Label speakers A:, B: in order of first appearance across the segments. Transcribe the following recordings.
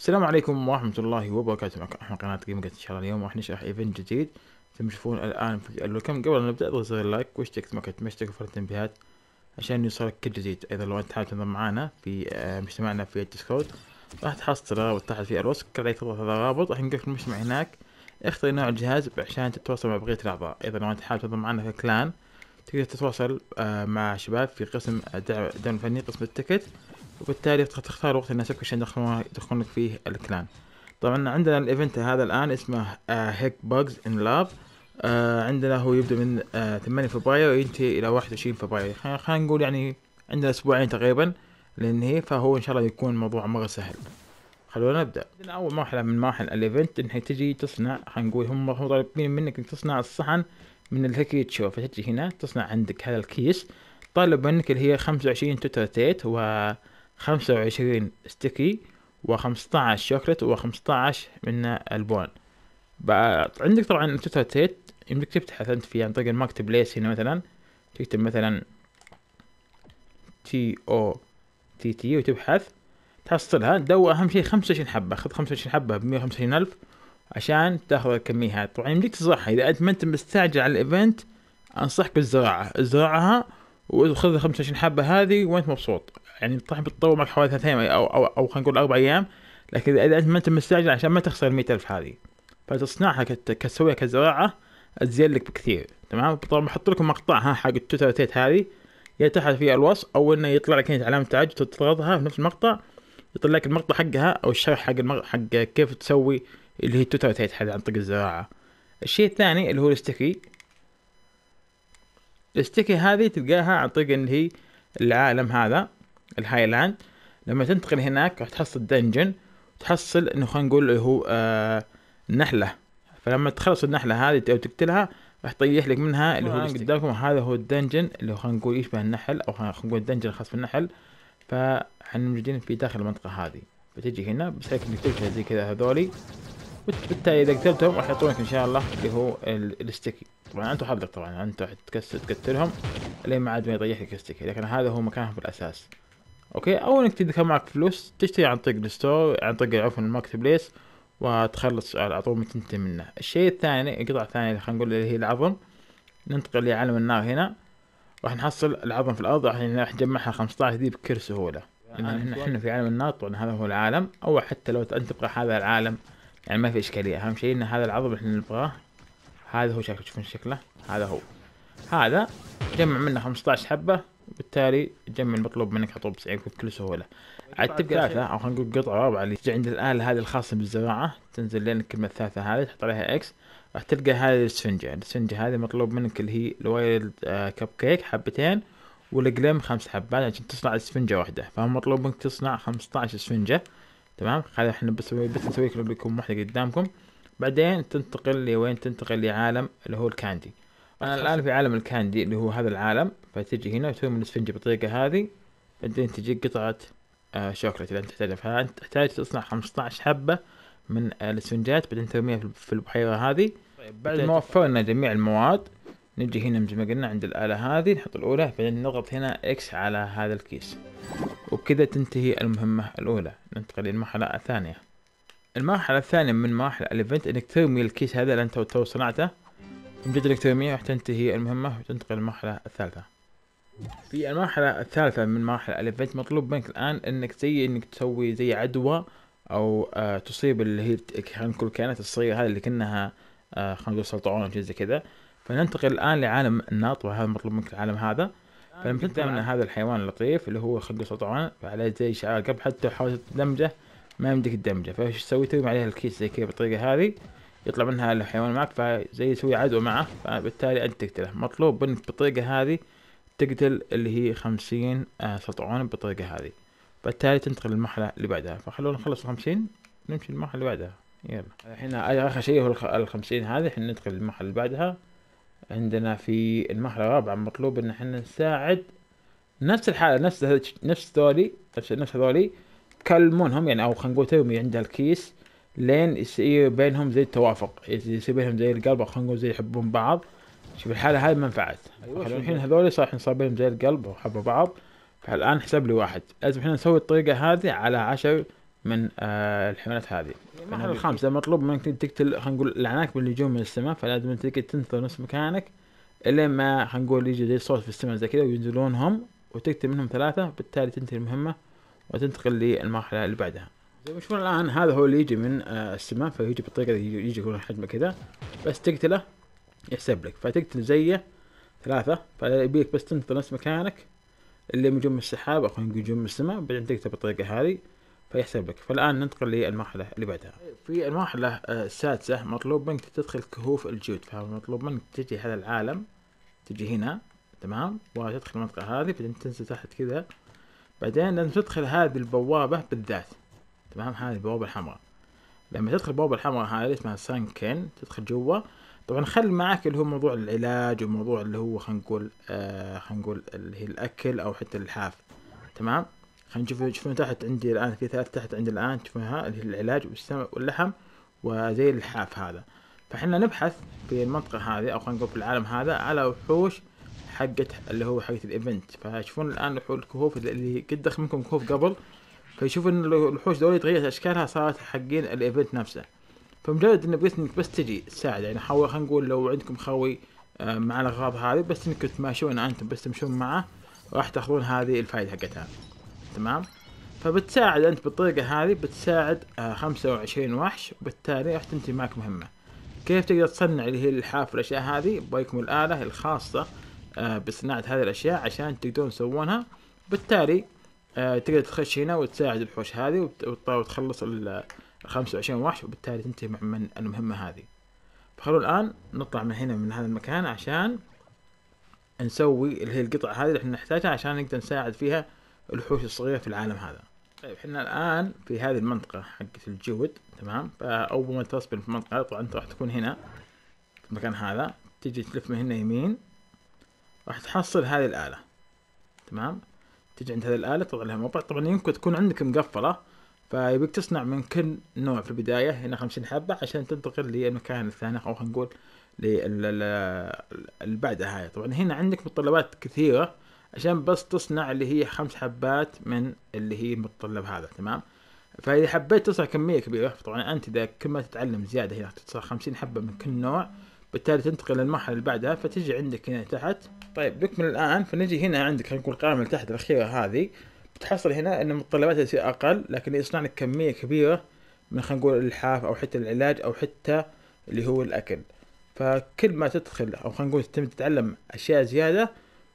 A: السلام عليكم ورحمة الله وبركاته معكم أحمد قناة جيمنج إن شاء الله اليوم راح نشرح إيفنت جديد ما تشوفون الآن في الويلكم قبل أن نبدأ اضغط زر اللايك واشترك مكتب مشترك وفعل التنبيهات عشان يوصلك كل جديد أيضا لو أنت حابب تنضم معنا في آه، مجتمعنا في الديسكورد راح تحصل الرابط تحت في الوصف كل عليك تضغط هذا الرابط راح ينقلك المجتمع هناك اختر نوع الجهاز عشان تتواصل مع بقية الأعضاء أيضا لو أنت حابب تنضم معنا كلان تقدر تتواصل آه، مع شباب في قسم الدعم آه، الفني قسم التكت وبالتالي تختار وقت يناسبك عشان يدخلونك فيه الكلان طبعا عندنا الايفنت هذا الان اسمه هيك بوجز ان لاب عندنا هو يبدا من 8 آه، فبراير وينتهي الى 21 فبراير خلينا نقول يعني عندنا اسبوعين تقريبا لننهي فهو ان شاء الله يكون الموضوع مره سهل خلونا نبدا اول مرحله من مراحل الايفنت انها تجي تصنع خلينا نقول هم طالبين منك انك تصنع الصحن من الهيك تشو فتجي هنا تصنع عندك هذا الكيس طالب منك اللي هي 25 توتر تيت و خمسة وعشرين ستيكي وخمسة عشر شوكلت وخمسة عشر من البون بقى عندك طبعا تيت يمديك تبحث انت فيه عن طريق الماركت بليس هنا مثلا تكتب مثلا تي او تي تي وتبحث تحصلها دو اهم شيء خمسة وعشرين حبة خذ خمسة وعشرين حبة بمية وخمسين الف عشان تاخذ الكمية هاي طبعا يمديك تزرعها اذا انت ما انت مستعجل على الايفنت انصحك بالزراعة ازرعها وخذ 25 حبه هذه وانت مبسوط يعني طحب تطول معك حوالي ثلاث ايام او او, أو خلينا نقول اربع ايام لكن اذا انت ما انت مستعجل عشان ما تخسر ال ألف هذه فتصنعها كتسويها كزراعه تزين لك بكثير تمام طبعا بحط لكم مقطع ها حق التويتر تيت هذه يا تحت في الوصف او انه يطلع لك هنا علامه تعجب تضغطها في نفس المقطع يطلع لك المقطع حقها او الشرح حق المق... حق كيف تسوي اللي هي التويتر تيت هذه عن طريق الزراعه الشيء الثاني اللي هو الاستكي الستيكي هذه تلقاها عن طريق اللي هي العالم هذا الهايلاند لما تنتقل هناك راح تحصل دنجن تحصل انه خلينا نقول اللي هو آه نحله فلما تخلص النحله هذه او تقتلها راح تطيح لك منها اللي هو قدامكم هذا هو الدنجن اللي خلينا نقول يشبه النحل او خلينا نقول الدنجن الخاص بالنحل فاحنا موجودين في داخل المنطقه هذه فتجي هنا بس هيك انك زي كذا هذولي بالتالي اذا قتلتهم راح يعطونك ان شاء الله اللي هو الستيكي طبعا انت حظك طبعا انت انتم تقتلهم لين ما عاد ما يطيح لك الستيكي لكن هذا هو مكانهم في الاساس اوكي او انك تدخل معك فلوس تشتري عن طريق الستور عن طريق عفوا الماركت بليس وتخلص على طول ما تنتهي منه الشيء الثاني القطعة الثانية خلينا نقول اللي هي العظم ننتقل لعالم النار هنا راح نحصل العظم في الارض راح نجمعها 15 ذي بكل سهولة لان يعني احنا في عالم النار طبعا هذا هو العالم او حتى لو انت تبغى هذا العالم يعني ما في اشكاليه اهم شيء ان هذا العظم احنا نبغاه هذا هو شكله تشوفون شكله هذا هو هذا جمع منه 15 حبه وبالتالي تجمع المطلوب منك حطوه بسعيك بكل سهوله عاد تبقى ثلاثه او خلينا نقول قطعه رابعه اللي تجي عند الاله هذه الخاصه بالزراعه تنزل لين الكلمه الثالثه هذه تحط عليها اكس راح تلقى هذه الاسفنجه الاسفنجه هذه مطلوب منك اللي هي الوايلد كب آه، كيك حبتين والقلم خمس حبات عشان تصنع اسفنجه واحده فمطلوب منك تصنع 15 اسفنجه تمام هذا احنا بس بس نسوي لكم بيكون محتوى قدامكم بعدين تنتقل لوين تنتقل لعالم اللي هو الكاندي انا الان في عالم الكاندي اللي هو هذا العالم فتجي هنا تسوي من الاسفنجة بطريقه هذه بعدين تجيك قطعة آه شوكليت اللي انت تحتاجها تحتاج تصنع 15 حبة من آه الاسفنجات بعدين ترميها في البحيرة هذه طيب بعد ما وفرنا جميع المواد نجي هنا مثل ما قلنا عند الآلة هذه نحط الأولى بعدين نضغط هنا إكس على هذا الكيس وبكذا تنتهي المهمة الأولى ننتقل للمرحلة الثانية المرحلة الثانية من مراحل الإيفنت إنك ترمي الكيس هذا اللي أنت تو صنعته جد إنك ترميه راح تنتهي المهمة وتنتقل للمرحلة الثالثة في المرحلة الثالثة من مراحل الإيفنت مطلوب منك الآن إنك زي إنك تسوي زي عدوى أو آه تصيب اللي هي خلينا نقول الكائنات الصغيرة هذه اللي كأنها آه خلينا نقول سلطعون أو شي زي كذا فننتقل الآن لعالم الناط وهذا مطلوب منك العالم هذا فلما من هذا الحيوان اللطيف اللي هو خقص طبعا فعليه زي شعار قبل حتى حاولت تدمجه ما يمديك تدمجه فايش تسوي توم عليه الكيس زي كذا بالطريقة هذه يطلع منها الحيوان معك فزي يسوي عدوى معه فبالتالي أنت تقتله مطلوب انك بالطريقة هذه تقتل اللي هي خمسين آه، سطعون بالطريقة هذه بالتالي تنتقل للمرحلة اللي بعدها فخلونا نخلص الخمسين نمشي للمرحلة اللي بعدها يلا الحين آخر شيء هو الخمسين هذه الحين ننتقل للمرحلة اللي بعدها عندنا في المرحلة الرابعة مطلوب ان احنا نساعد نفس الحالة نفس نفس ذولي نفس نفس هذولي تكلمونهم يعني او خلينا نقول تومي يعني عند الكيس لين يصير بينهم زي التوافق يصير بينهم زي القلب او خلينا نقول زي يحبون بعض شوف الحالة هاي ما نفعت أيوة الحين هذول الحين صار بينهم زي القلب وحبوا بعض فالان حسب لي واحد لازم احنا نسوي الطريقة هذه على عشر من آه، الحملات هذه المرحله الخامسه مطلوب منك تقتل خلينا نقول العناكب اللي يجون من السماء فلازم انت تنتظر نفس مكانك الين ما خلينا نقول يجي زي صوت في السماء زي كذا وينزلون هم وتقتل منهم ثلاثه بالتالي تنتهي المهمه وتنتقل للمرحله اللي بعدها زي ما تشوفون الان هذا هو اللي يجي من آه، السماء فيجي بالطريقه يجي يكون حجمه كذا بس تقتله يحسب لك فتقتل زيه ثلاثة فيبيك بس تنتظر نفس مكانك اللي يجون من السحاب او يجون من السماء بعدين تقتل بالطريقة هذه فيحسب لك فالآن ننتقل للمرحلة اللي بعدها في المرحلة آه، السادسة مطلوب منك تدخل كهوف الجود فمطلوب منك تجي هذا العالم تجي هنا تمام وتدخل المنطقة هذه بعدين تنزل تحت كذا بعدين لازم تدخل هذه البوابة بالذات تمام هذه البوابة الحمراء لما تدخل البوابة الحمراء هذه اسمها سانكن تدخل جوا طبعا خل معك اللي هو موضوع العلاج وموضوع اللي هو خلينا نقول آه خلينا نقول اللي هي الأكل أو حتى اللحاف تمام خلينا نشوف تشوفون تحت عندي الآن في ثلاث تحت عندي الآن تشوفونها اللي هي العلاج والسمك واللحم وزي اللحاف هذا فاحنا نبحث في المنطقة هذه أو خلينا نقول في العالم هذا على وحوش حقت اللي هو حقت الإيفنت فتشوفون الآن الكهوف اللي قد دخل منكم كهوف قبل فيشوف ان الوحوش دولي تغيرت اشكالها صارت حقين الايفنت نفسه فمجرد ان بس انك بس تجي تساعد يعني حاول خلينا نقول لو عندكم خوي آه، مع الاغراض هذه بس انكم تماشون انتم بس تمشون معه راح تاخذون هذه الفائده حقتها تمام فبتساعد انت بالطريقه هذه بتساعد آه 25 وحش وبالتالي راح تنتهي معك مهمه كيف تقدر تصنع اللي هي الحاف والاشياء هذه بايكم الاله الخاصه آه بصناعه هذه الاشياء عشان تقدرون تسوونها بالتالي آه تقدر تخش هنا وتساعد الحوش هذه وتخلص ال 25 آه، وحش وبالتالي تنتهي مع من المهمه هذه فخلوا الان نطلع من هنا من هذا المكان عشان نسوي اللي هي القطع هذه اللي احنا نحتاجها عشان نقدر نساعد فيها الوحوش الصغيرة في العالم هذا طيب احنا الآن في هذه المنطقة حقت الجود تمام فأول ما تصبح في المنطقة طبعا انت راح تكون هنا في المكان هذا تجي تلف من هنا يمين راح تحصل هذه الآلة تمام تجي عند هذه الآلة تضع لها موقع طبعا يمكن تكون عندك مقفلة فيبيك تصنع من كل نوع في البداية هنا خمسين حبة عشان تنتقل للمكان الثاني أو خلينا نقول للبعدة هاي طبعا هنا عندك متطلبات كثيرة عشان بس تصنع اللي هي خمس حبات من اللي هي المتطلب هذا تمام فإذا حبيت تصنع كمية كبيرة طبعا أنت إذا كل ما تتعلم زيادة هنا تصنع خمسين حبة من كل نوع بالتالي تنتقل للمرحلة اللي بعدها فتجي عندك هنا تحت طيب نكمل الآن فنجي هنا عندك خلينا نقول القائمة اللي تحت الأخيرة هذه بتحصل هنا أن متطلباتها تصير أقل لكن يصنع لك كمية كبيرة من خلينا نقول الإلحاف أو حتى العلاج أو حتى اللي هو الأكل فكل ما تدخل أو خلينا نقول تتعلم أشياء زيادة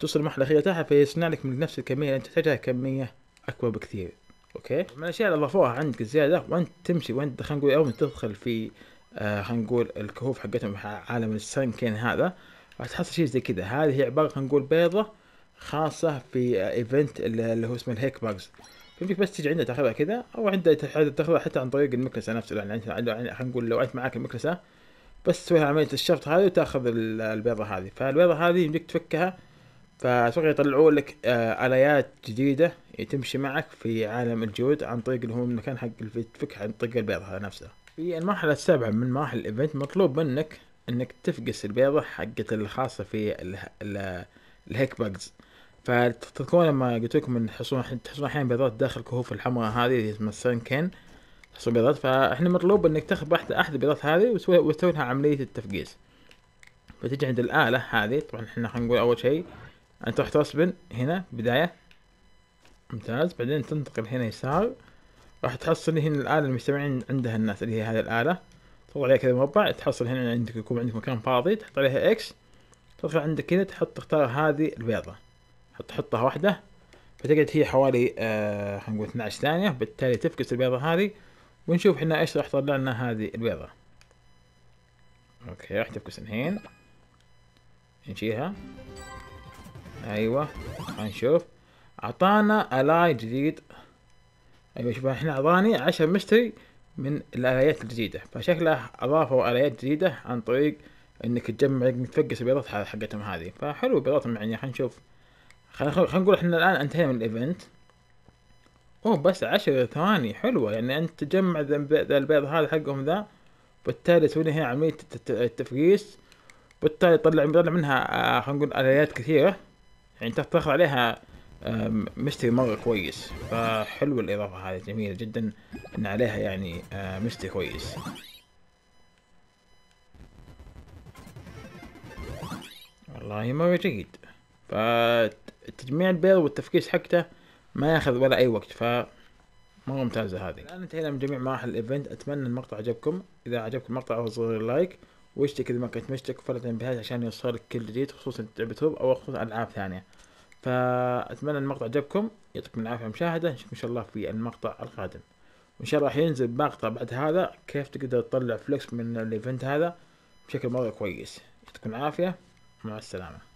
A: توصل المرحلة الأخيرة تاعها فيصنع لك من نفس الكمية اللي أنت تحتاجها كمية أكبر بكثير أوكي من الأشياء اللي أضافوها عندك زيادة وأنت تمشي وأنت خلينا نقول أول ما تدخل في آه، خلينا نقول الكهوف حقتهم عالم السنكين هذا راح تحصل شيء زي كذا هذه هي عبارة خلينا نقول بيضة خاصة في ايفنت آه، اللي هو اسمه الهيك باجز يمديك بس تجي عندها تاخذها كذا او عندها تاخذها حتى عن طريق المكنسه نفسها يعني, يعني خلينا نقول لو انت معاك المكنسه بس تسوي عمليه الشفط هذه وتاخذ البيضه هذه فالبيضه هذه يمديك تفكها فاتوقع يطلعوا لك آه، آليات جديدة تمشي معك في عالم الجود عن طريق اللي هو المكان حق تفك عن طريق البيضة نفسها في المرحلة السابعة من مراحل الايفنت مطلوب منك انك تفقس البيضة حقت الخاصة في الهيك باجز فتذكرون لما قلت لكم ان تحصلون تحصلون احيانا بيضات داخل الكهوف الحمراء هذه اللي اسمها السن كين تحصل بيضات فاحنا مطلوب انك تاخذ واحدة احد البيضات هذه وتسوي لها عملية التفقيس فتجي عند الآلة هذه طبعا احنا خلينا نقول اول شيء انت تروح تروسبن هنا بداية ممتاز بعدين تنتقل هنا يسار راح تحصل هنا الآلة المستمعين عندها الناس اللي هي هذه الآلة تضغط عليها كذا مربع تحصل هنا عندك يكون عندك مكان فاضي تحط عليها اكس تدخل عندك هنا تحط تختار هذه البيضة حط تحطها واحدة فتقعد هي حوالي آه هنقول 12 ثانية بالتالي تفكس البيضة هذه ونشوف احنا ايش راح تطلع لنا هذه البيضة اوكي راح تفكس الحين نشيلها ايوه نشوف اعطانا الاي جديد ايوه شوف احنا اعطاني عشر مشتري من الاليات الجديدة فشكله اضافوا اليات جديدة عن طريق انك تجمع تفقس البيضات حقتهم هذه فحلو بيضاتهم يعني خلينا نشوف خلينا نقول احنا الان انتهينا من الايفنت اوه بس عشر ثواني حلوة يعني انت تجمع ذا البيض هذا حقهم ذا بالتالي تسوي هنا عملية التفقيس بالتالي يطلع يطلع منها آه، خلينا نقول اليات كثيرة يعني انت تاخذ عليها مستي مره كويس فحلوه الاضافه هذه جميله جدا ان عليها يعني آه، مستي كويس والله مرة جيد فتجميع البيض والتفكيس حقته ما ياخذ ولا اي وقت ف مرة ممتازة هذه الان انتهينا من جميع مراحل الايفنت اتمنى المقطع عجبكم اذا عجبكم المقطع اضغطوا زر اللايك واشتكي اذا ما كنت مشتك في الانبهاج عشان يوصلك كل جديد خصوصا لعبة هوب او خصوصا العاب ثانيه فاتمنى المقطع عجبكم يعطيكم العافيه مشاهده نشوفكم ان شاء الله في المقطع القادم وان شاء الله راح ينزل مقطع بعد هذا كيف تقدر تطلع فلكس من الايفنت هذا بشكل مره كويس يعطيكم العافيه مع السلامه